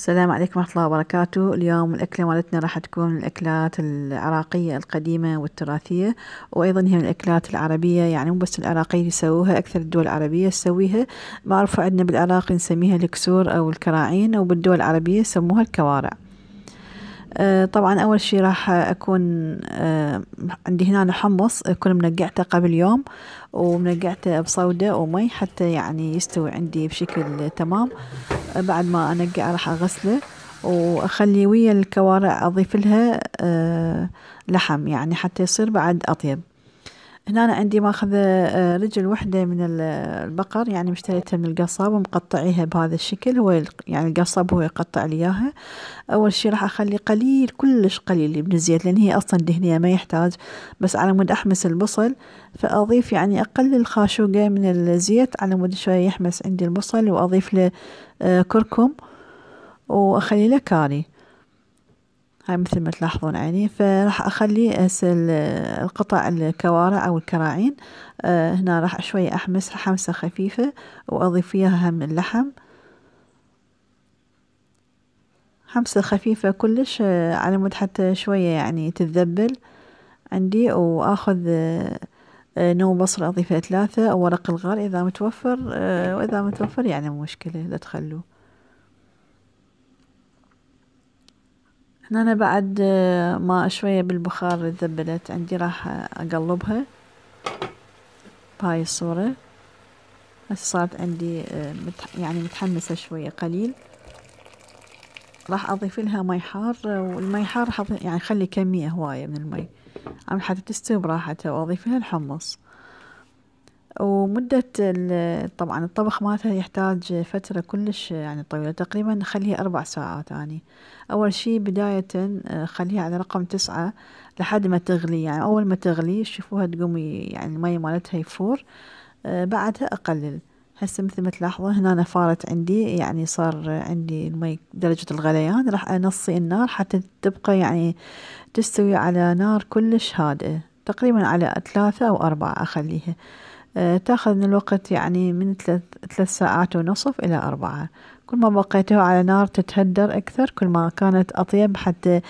السلام عليكم ورحمة الله وبركاته اليوم الأكلة مالتنا راح تكون من الأكلات العراقية القديمة والتراثية وأيضا هي من الأكلات العربية يعني مو بس العراقيين يسووها أكثر الدول العربية تسويها معروفة عندنا بالعراق نسميها الكسور أو الكراعين وبالدول العربية يسموها الكوارع آه، طبعا أول شي راح أكون آه، عندي هنا حمص أكون آه، منقعته قبل يوم ومنقعته بصودا ومي حتى يعني يستوي عندي بشكل تمام بعد ما أنقعه راح أغسله وأخلي ويا الكوارع أضيف لها لحم يعني حتى يصير بعد أطيب هنا أنا عندي ماخذة آه، رجل وحدة من آه، البقر يعني مشتريتها من القصاب ومقطعيها بهذا الشكل هو يعني القصاب هو يقطع ليها أول شي راح أخلي قليل كلش قليل من الزيت لأن هي أصلا دهنية ما يحتاج بس على مود أحمس البصل فأضيف يعني أقل الخاشوقة من الزيت على مود شوية يحمس عندي البصل وأضيف له آه، كركم وأخلي له كاري هاي مثل ما تلاحظون عيني فراح اخلي القطع الكوارع او الكراعين آه، هنا راح شوي احمس حمسة خفيفة واضيف فيها هم اللحم حمسة خفيفة كلش آه، على مود حتى شوية يعني تتذبل عندي واخذ آه، نوم بصل اضيفه ثلاثة ورق الغار اذا متوفر واذا متوفر يعني مو مشكلة لا تخلوه هنا أنا بعد ما شوية بالبخار ذبلت عندي راح أقلبها بهاي الصورة هسه صارت عندي يعني متحمسة شوية قليل راح أضيف لها مي حار والمي حار يعني خلي كمية هواية من المي عم حتى تستوي براحتها وأضيف لها الحمص ومدة طبعا الطبخ مالتها يحتاج فترة كلش يعني طويلة تقريبا خليها أربع ساعات أني يعني. أول شي بداية آه، خليها على رقم تسعة لحد ما تغلي يعني أول ما تغلي شوفوها تقوم يعني المية مالتها يفور آه، بعدها أقلل هسه مثل ما تلاحظون هنا فارت عندي يعني صار عندي المي درجة الغليان راح أنصي النار حتى تبقى يعني تستوي على نار كلش هادئة تقريبا على ثلاثة أو أربعة أخليها آه، تاخذ من الوقت يعني من ثلاث ساعات ونصف إلى أربعة كل ما بقيته على نار تتهدر أكثر كل ما كانت أطيب حتى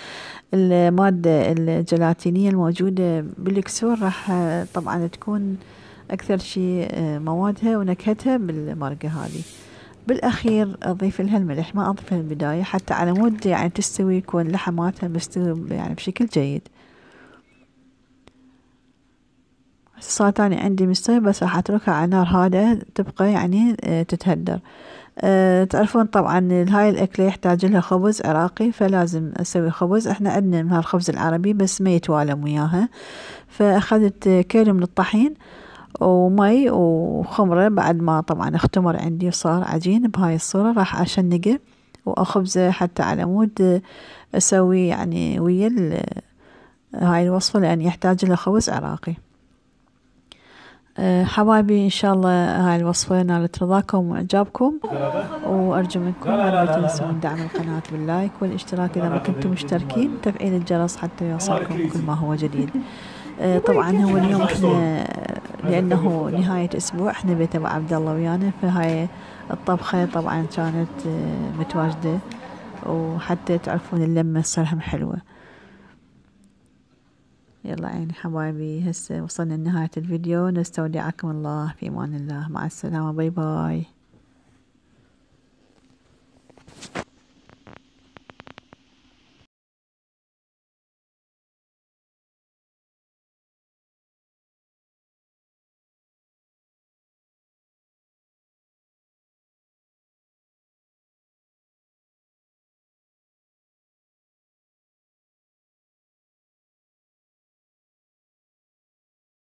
المادة الجلاتينية الموجودة بالكسور راح آه، طبعا تكون أكثر شيء آه، موادها ونكهتها بالمرقة هذه بالأخير أضيف لها الملح ما أضيفه البداية حتى على مود يعني تستوي يكون لحماتها مستوي يعني بشكل جيد صارت ثاني عندي مستوى بس راح اتركها على نار هادئة تبقى يعني آه، تتهدر آه، تعرفون طبعا هاي الأكلة يحتاج لها خبز عراقي فلازم أسوي خبز احنا عندنا من هالخبز العربي بس ما يتوالم وياها فأخذت كيلو من الطحين ومي وخمرة بعد ما طبعا اختمر عندي وصار عجين بهاي الصورة راح أشنقه وأخبزه حتى على مود آه، أسوي يعني ويا هاي الوصفة لأن يحتاج لها خبز عراقي آه، حبايبي إن شاء الله هاي الوصفة نالت رضاكم وإعجابكم وأرجو منكم لا تنسون دعم القناة باللايك والاشتراك إذا ما كنتم مشتركين تفعيل الجرس حتى يوصلكم كل ما هو جديد آه، طبعا هو اليوم احنا لأنه نهاية أسبوع احنا بيت أبو عبد الله ويانا فهاي الطبخة طبعا كانت آه، متواجدة وحتى تعرفون اللمة صارها حلوة يلا عيني حبايبي هسه وصلنا لنهاية الفيديو نستودعكم الله في أمان الله مع السلامة باي باي